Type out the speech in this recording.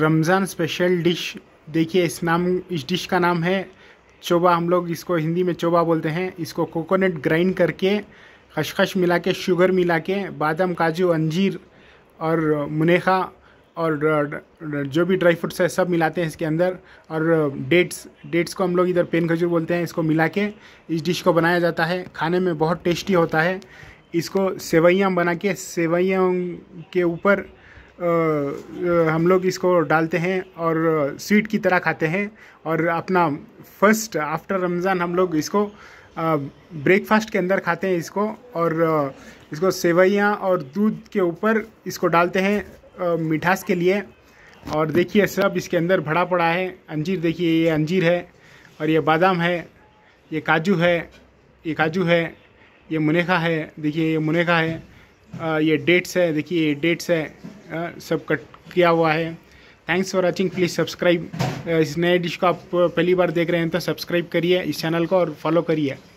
Ramzan special dish देखिए इस नाम इस डिश का नाम है चोबा हम लोग इसको हिंदी में चोबा बोलते हैं इसको कोकोनट ग्राइंड करके खशखश मिला के शुगर मिला के बादाम काजू अंजीर और मुनेखा और जो भी ड्राई फ्रूट्स है सब मिलाते हैं इसके अंदर और डेट्स डेट्स को हम लोग इधर पेन खजूर बोलते हैं इसको मिला के इस डिश को बनाया जाता है खाने में बहुत टेस्टी होता है इसको सेवैयाँ बना के सेवैयाँ के ऊपर हम लोग इसको डालते हैं और स्वीट की तरह खाते हैं और अपना फर्स्ट आफ्टर रमज़ान हम लोग इसको ब्रेकफास्ट के अंदर खाते हैं इसको और इसको सेवैयाँ और दूध के ऊपर इसको डालते हैं मिठास के लिए और देखिए सब इसके अंदर भरा पड़ा है अंजीर देखिए ये अंजीर है और ये बादाम है ये काजू है ये काजू है ये मुनेखा है देखिए ये मुनेखा है ये डेट्स है देखिए ये डेट्स है सब कट किया हुआ है thanks for watching please subscribe इस नए डिश को आप पहली बार देख रहे हैं तो सब्सक्राइब करिए इस चैनल को और फॉलो करिए